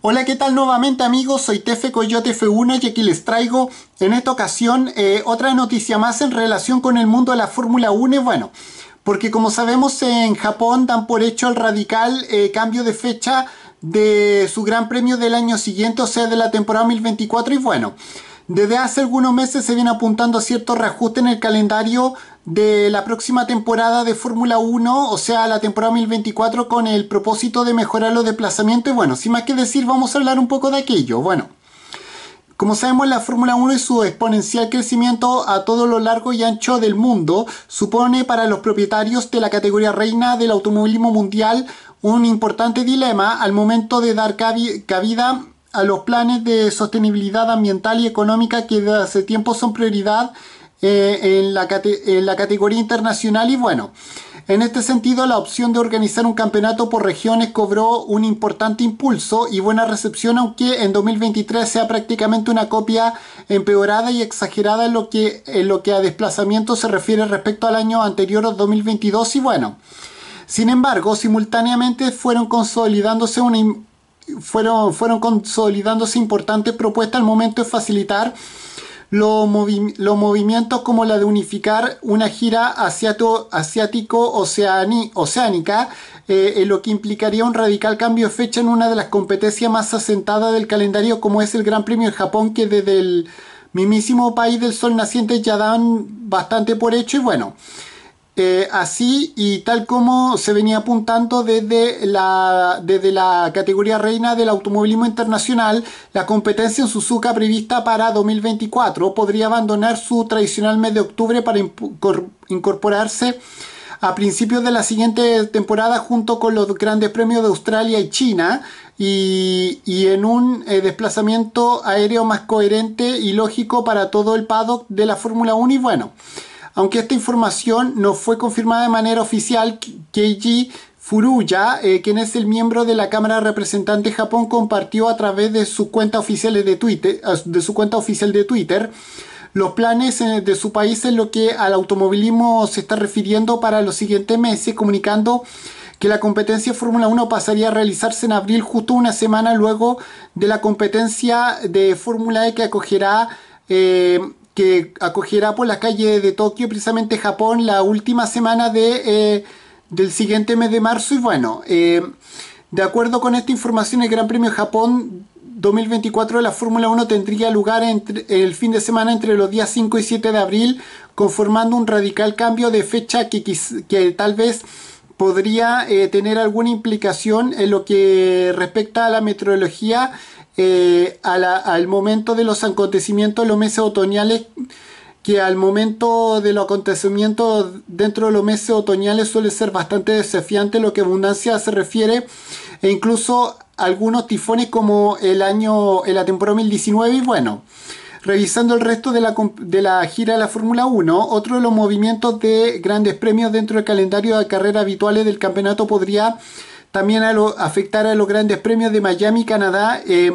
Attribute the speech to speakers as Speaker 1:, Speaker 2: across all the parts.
Speaker 1: Hola, ¿qué tal nuevamente amigos? Soy Tefe Coyote F1 y aquí les traigo en esta ocasión eh, otra noticia más en relación con el mundo de la Fórmula 1. Bueno, porque como sabemos en Japón dan por hecho el radical eh, cambio de fecha de su gran premio del año siguiente, o sea, de la temporada 2024 y bueno. Desde hace algunos meses se viene apuntando a cierto reajuste en el calendario de la próxima temporada de Fórmula 1, o sea, la temporada 2024, con el propósito de mejorar los desplazamientos. Y bueno, sin más que decir, vamos a hablar un poco de aquello. Bueno, como sabemos, la Fórmula 1 y su exponencial crecimiento a todo lo largo y ancho del mundo supone para los propietarios de la categoría reina del automovilismo mundial un importante dilema al momento de dar cabida a los planes de sostenibilidad ambiental y económica que desde hace tiempo son prioridad eh, en, la categoría internacional y bueno, en este sentido, la opción de organizar un campeonato por regiones cobró un importante impulso y buena recepción, aunque en 2023 sea prácticamente una copia empeorada y exagerada en lo que, en lo que a desplazamiento se refiere respecto al año anterior, 2022, y bueno. Sin embargo, simultáneamente fueron consolidándose fueron, fueron consolidándose importantes propuestas al momento de facilitar los movimientos como la de unificar una gira asiático-oceánica, eh, lo que implicaría un radical cambio de fecha en una de las competencias más asentadas del calendario como es el Gran Premio de Japón que desde el mismísimo país del sol naciente ya dan bastante por hecho y bueno. Eh, así y tal como se venía apuntando desde la, desde la categoría reina del automovilismo internacional, la competencia en Suzuka prevista para 2024 podría abandonar su tradicional mes de octubre para incorporarse a principios de la siguiente temporada junto con los grandes premios de Australia y China y, en un eh, desplazamiento aéreo más coherente y lógico para todo el paddock de la Fórmula 1 y bueno. Aunque esta información no fue confirmada de manera oficial, Keiji Furuya, eh, quien es el miembro de la Cámara de Representantes de Japón, compartió a través de su cuenta oficial de Twitter, de su cuenta oficial de Twitter los planes eh, de su país en lo que al automovilismo se está refiriendo para los siguientes meses, comunicando que la competencia Fórmula 1 pasaría a realizarse en abril, justo una semana luego de la competencia de Fórmula E que acogerá eh, que acogerá por pues, la calle de Tokio, precisamente Japón, la última semana de, eh, del siguiente mes de marzo. Y bueno, eh, de acuerdo con esta información, el Gran Premio Japón 2024 de la Fórmula 1 tendría lugar entre, el fin de semana entre los días 5 y 7 de abril, conformando un radical cambio de fecha que, que, tal vez podría eh, tener alguna implicación en lo que respecta a la meteorología eh, al momento de los acontecimientos los meses otoñales que al momento de los acontecimientos dentro de los meses otoñales suele ser bastante desafiante lo que abundancia se refiere e incluso algunos tifones como el año en la temporada 2019 y bueno Revisando el resto de la, de la gira de la Fórmula 1, otro de los movimientos de grandes premios dentro del calendario de carreras habituales del campeonato podría también a lo, afectará a los grandes premios de Miami, Canadá. Eh,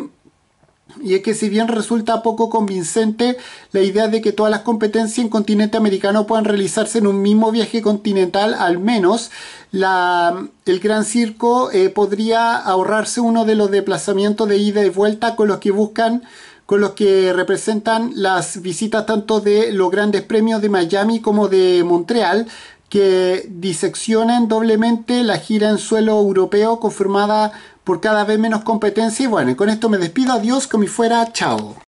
Speaker 1: y es que si bien resulta poco convincente la idea de que todas las competencias en continente americano puedan realizarse en un mismo viaje continental, al menos el Gran Circo eh, podría ahorrarse uno de los desplazamientos de ida y vuelta con los que buscan con los que representan las visitas tanto de los grandes premios de Miami como de Montreal, que diseccionen doblemente la gira en suelo europeo conformada por cada vez menos competencia. Y bueno, con esto me despido. Adiós, como fuera. Chao.